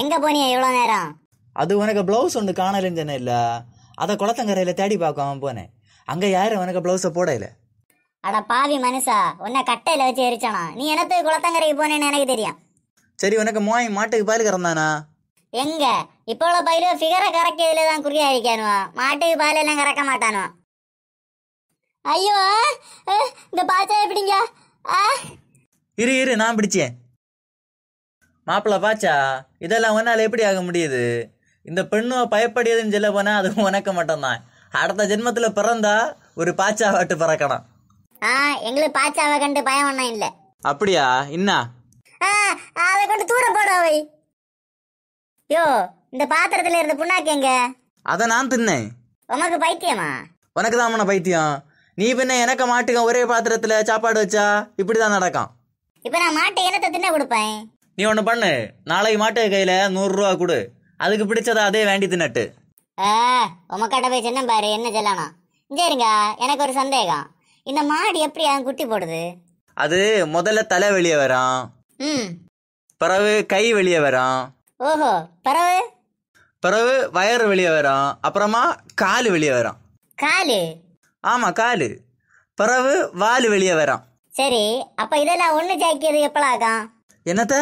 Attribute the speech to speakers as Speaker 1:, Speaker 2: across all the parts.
Speaker 1: எங்க போனியா இவ்வளவு நேரம்
Speaker 2: அது உனக்கு பிளவுஸ் ஒன்று காணலன்னு சொன்னேன்ல அதை குளத்தங்கரையில் தேடி பார்க்காம போனேன் அங்கே யாரும் உனக்கு பிளவுஸை போடல
Speaker 1: அட பாவி மனுஷா உன்னை கட்டையில் வச்சு எரிச்சானா நீ எனக்கு குளத்தங்கரைக்கு போனேன்னு எனக்கு தெரியும்
Speaker 2: சரி உனக்கு மோய் மாட்டுக்கு பால் கறந்தானா
Speaker 1: எங்க இப்போ உள்ள பயில ஃபிகரை கறக்கிறதுல தான் குறியா இருக்கானுவா மாட்டுக்கு பால் எல்லாம் கறக்க மாட்டானுவா ஐயோ இந்த பாச்சா எப்படிங்க
Speaker 2: இரு இரு நான் பிடிச்சேன் மாப்பிள்ள பாச்சா இதெல்லாம் உன்னால் எப்படி ஆக முடியுது இந்த பெண்ணும் பயப்படியதுன்னு சொல்ல போனால் அதுவும் உனக்கு மட்டும்தான் அடுத்த ஜென்மத்தில் பிறந்தா ஒரு பாச்சாவாட்டு பிறக்கணும்
Speaker 1: ஆ எங்களுக்கு பாச்சாவை கண்டு பயம் ஒன்றும் இல்லை
Speaker 2: அப்படியா என்ன
Speaker 1: அதை கொண்டு தூர போட வை யோ இந்த பாத்திரத்துல இருந்த புண்ணாக்கு எங்க
Speaker 2: அதை நான் தின்னேன்
Speaker 1: உனக்கு பைத்தியமா
Speaker 2: உனக்கு தான் பைத்தியம் நீ பின்ன எனக்கு மாட்டுக்க ஒரே பாத்திரத்துல சாப்பாடு வச்சா இப்படிதான் நடக்கும்
Speaker 1: இப்ப நான் மாட்டை என்னத்தை தின்ன கொடுப்பேன்
Speaker 2: நீ ஒன்று பண்ணு நாளைக்கு மாட்டு கையில் நூறுரூவா கொடு அதுக்கு பிடிச்சதா அதே வேண்டி தின்னட்டு
Speaker 1: உமக்காட்ட போய் சின்ன பாரு என்ன சொல்லணும் சரிங்க எனக்கு ஒரு சந்தேகம் இந்த மாடு எப்படி அவன் குட்டி போடுது
Speaker 2: அது முதல்ல தலை வெளியே வரும் ம் பிறகு கை வெளியே வரும்
Speaker 1: ஓஹோ பிறகு
Speaker 2: பிறகு வயறு வெளியே வரும் அப்புறமா கால் வெளியே வரும் காலு ஆமா காலு பிறகு வாலு வெளியே வரும்
Speaker 1: சரி அப்ப இதெல்லாம் ஒன்று ஜாக்கியது எப்பளாகும் என்னத்த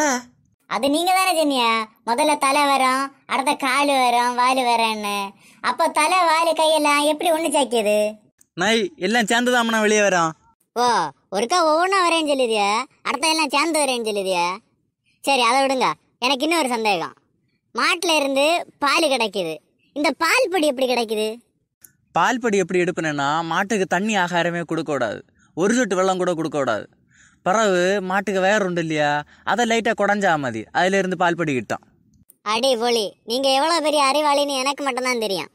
Speaker 1: அது நீங்க தானே சொன்னியா முதல்ல தலை வரும் அடுத்த கால் வரும் வால் வரேன்னு அப்போ தலை வாலு கையெல்லாம் எப்படி ஒன்று சாக்கியது
Speaker 2: நாய் எல்லாம் சேர்ந்து தாமண்ணா வெளியே வரும்
Speaker 1: ஓ ஒருக்கா ஒவ்வொன்றா வரேன்னு சொல்லுதியா அடுத்த எல்லாம் சேர்ந்து வரேன்னு சொல்லுதியா சரி அதை விடுங்க எனக்கு இன்னும் ஒரு சந்தேகம் மாட்டில் இருந்து பால் கிடைக்குது இந்த பால் பொடி எப்படி கிடைக்குது
Speaker 2: பால் பொடி எப்படி எடுப்பினா மாட்டுக்கு தண்ணி ஆகாரமே கொடுக்கக்கூடாது ஒரு சொட்டு வெள்ளம் கூட கொடுக்கக்கூடாது பிறகு மாட்டுக்கு வேற உண்டு இல்லையா அதை லைட்டா குடஞ்சா மதி இருந்து பால் படிக்கிட்டோம்
Speaker 1: அடி ஒளி நீங்க எவ்வளவு பெரிய அறிவாளின்னு எனக்கு மட்டும்தான் தெரியும்